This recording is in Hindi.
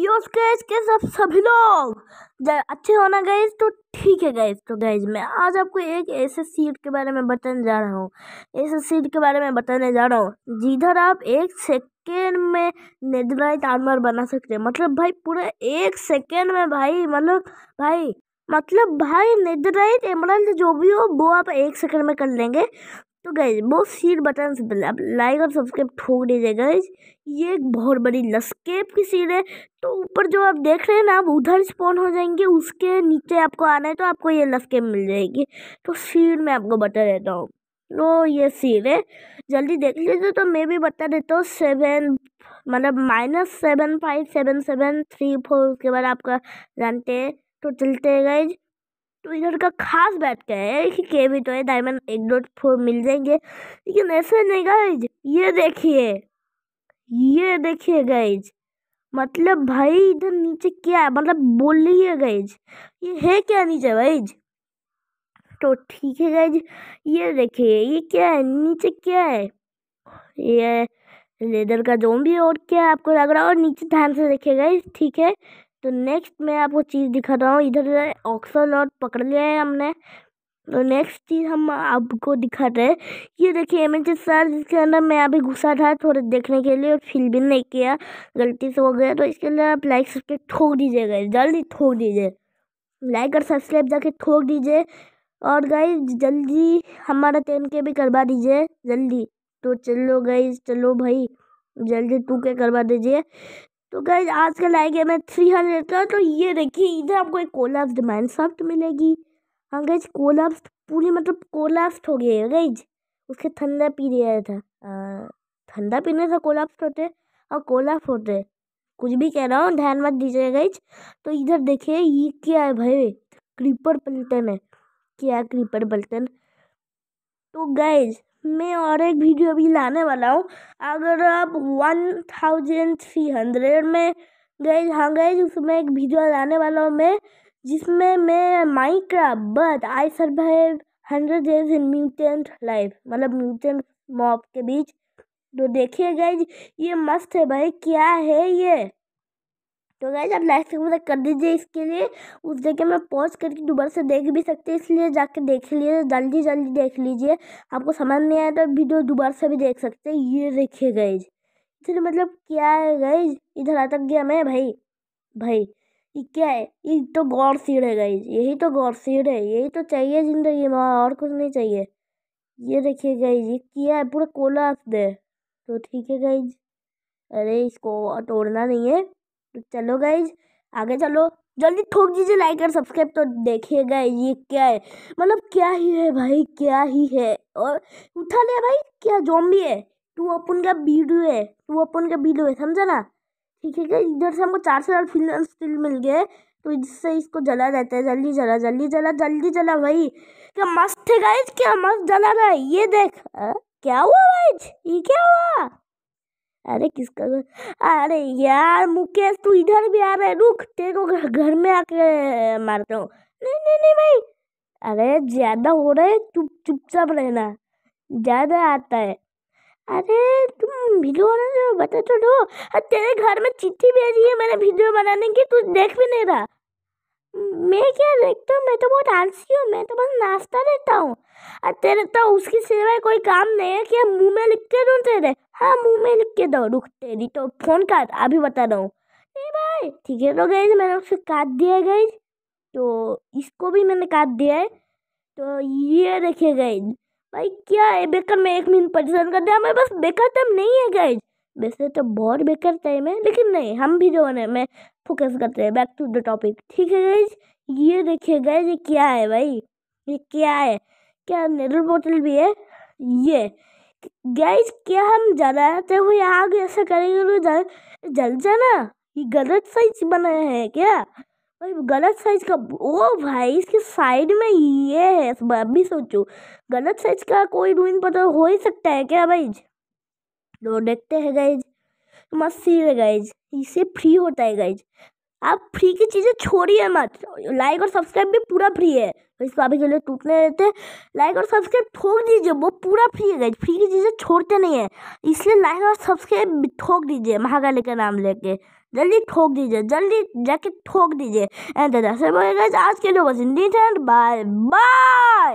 यूज गैस के सब सभी लोग जब अच्छे होना गैस तो ठीक है गैस तो गैस मैं आज आपको एक ऐसे सीट के बारे में बताने जा रहा हूँ ऐसे सीट के बारे में बताने जा रहा हूँ जिधर आप एक सेकेंड में नेदलाइट आर्मर बना सकते हैं मतलब भाई पूरा एक सेकेंड में भाई मतलब भाई मतलब भाई नेदराइट एमराल्ड जो भी हो वो आप एक सेकेंड में कर लेंगे तो गैज वो सीट बटन से लाइक और सब्सक्राइब ठोक दीजिए गैज ये एक बहुत बड़ी लस्केप की सीट है तो ऊपर जो आप देख रहे हैं ना आप उधर स्पॉन हो जाएंगे उसके नीचे आपको आना है तो आपको ये लस्केप मिल जाएगी तो सीट में आपको बता देता हूँ नो तो ये सीट है जल्दी देख लीजिए तो मैं भी बता देता हूँ सेवन मतलब minus seven five seven seven three four उसके बाद आपका जानते हैं तो चलते हैं गैज तो इधर का खास बात क्या है कि के भी तो है डायमंड एक डॉट फोर मिल जाएंगे लेकिन ऐसे नहीं गाइज ये देखिए ये देखिए गाइज मतलब भाई इधर नीचे क्या है मतलब बोल रही है गाइज ये है क्या नीचे गाइज तो ठीक है गाइज ये देखिए ये क्या है नीचे क्या है ये लेदर का जो भी और क्या आपको लग रहा है और नीचे ध्यान से देखिए गाइज ठीक है तो नेक्स्ट मैं आपको चीज़ दिखा रहा हूँ इधर ऑक्सल और पकड़ लिया है हमने तो नेक्स्ट चीज़ हम आपको दिखाते हैं ये देखिए एम एच सर जिसके अंदर मैं अभी घुसा था थोड़े देखने के लिए और फिल भी नहीं किया गलती से हो गया तो इसके लिए आप लाइक सब्सक्राइब ठोक दीजिएगा जल्दी ठोक दीजिए लाइक और सब्सक्राइब जाके ठोक दीजिए और गाइज जल्दी हमारा टेन के भी करवा दीजिए जल्दी तो चलो गाइज चलो भाई जल्दी टू के करवा दीजिए तो गैज आज कल आएगा मैं थ्री हंड्रेड का तो ये देखिए इधर आपको एक कोलाप्स सॉफ्ट मिलेगी हाँ गैज कोलाप्स पूरी मतलब कोलाप्स हो गया है गैज उसके ठंडा पी दिया था ठंडा पीने से कोलाप्स होते और कोलाप्स हाँ होते कुछ भी कह रहा हूँ ध्यान मत दीजिए गैज तो इधर देखिए ये क्या है भाई क्रीपर पलटन है क्या क्रीपर पलटन तो गैज मैं और एक वीडियो भी लाने वाला हूँ अगर आप वन थाउजेंड थ्री हंड्रेड में गए हाँ गए उसमें एक वीडियो लाने वाला हूँ मैं जिसमें मैं Minecraft but I survive hundred days in mutant life मतलब म्यूटेंट मॉब के बीच तो देखिए गाइज ये मस्त है भाई क्या है ये तो गाइज आप लाइक सब्सक्राइब कर दीजिए इसके लिए उस जगह मैं पॉज करके दोबारा से देख भी सकते हैं इसलिए जाके देख लीजिए जल्दी जल्दी देख लीजिए आपको समझ नहीं आया तो वीडियो दोबारा से भी देख सकते हैं ये देखिए गाइज इसलिए मतलब क्या है गाइज इधर अटक गया मैं भाई भाई ये क्या है ये तो गौर सीढ़ है गाइज यही तो गौर सीढ़ है यही तो चाहिए ज़िंदगी में और कुछ नहीं चाहिए ये देखिए गाइज ये किया है पूरा कोला दे तो ठीक है गाइज अरे इसको तोड़ना नहीं है तो चलो गाइज आगे चलो जल्दी ठोक दीजिए लाइक और सब्सक्राइब तो देखेगा ये क्या है मतलब क्या ही है भाई क्या ही है और उठा लिया भाई क्या जॉम्बी है तू अपन का वीडियो है तू अपन का वीडियो है समझा ना ठीक है क्या इधर से हमको चार सौ फिल्म स्टिल मिल गए तो इससे इसको जला देते है जल्दी जला जल्दी जला जल्दी जला भाई क्या मस्त है गाइज क्या मस्त जला रहा है ये देख आ? क्या हुआ भाई ये क्या हुआ अरे किसका अरे यार मुकेश तू इधर भी आ रहा है रुक तेरे को घर में आके मारता हूँ नहीं नहीं नहीं भाई अरे ज़्यादा हो रहा है चुप चुपचाप रहना ज़्यादा आता है अरे तुम वीडियो हो बता तो दो तेरे घर में चिट्ठी भेजी है मैंने वीडियो बनाने की तू देख भी नहीं रहा मैं क्या देखता हूँ मैं तो बहुत आलसी हूँ मैं तो बस नाश्ता देता हूँ तेरे तो उसकी सेवा कोई काम नहीं है क्या मुंह में लिखते रहूँ तेरे हाँ मुंह में लिख के दो रुक तेरी तो फोन काट अभी बता रहा हूँ नहीं भाई ठीक है तो गई मैंने उसको काट दिया गई तो इसको भी मैंने काट दिया है तो ये देखिए गई भाई क्या है बेकार में एक मिनट परेशान कर दिया हमें बस बेकार टाइम नहीं है गई वैसे तो बहुत बेकार टाइम है लेकिन नहीं हम भी जो है मैं फोकस करते हैं बैक टू द टॉपिक ठीक है गई ये देखिए गई ये क्या है भाई ये क्या है क्या नेडल बोतल भी है ये गैस क्या हम जलाते हुए आग ऐसा करेंगे तो जल जल जाना ये गलत साइज बनाया है क्या भाई गलत साइज का ओ भाई इसके साइड में ये है अभी भी सोचो गलत साइज का कोई रूइन पता हो ही सकता है क्या भाई तो देखते हैं गाइज मस्त है गाइज इसे फ्री होता है गाइज आप फ्री की चीज़ें छोड़िए मत लाइक और सब्सक्राइब भी पूरा फ्री है तो इसको अभी के लिए टूटने देते लाइक और सब्सक्राइब ठोक दीजिए वो पूरा फ्री है फ्री की चीज़ें छोड़ते नहीं है इसलिए लाइक और सब्सक्राइब ठोक दीजिए महाकाली का नाम लेके जल्दी ठोक दीजिए जल्दी जाके ठोक दीजिए एंड दादा से गाइज आज के लिए बस इंडी बाय बाय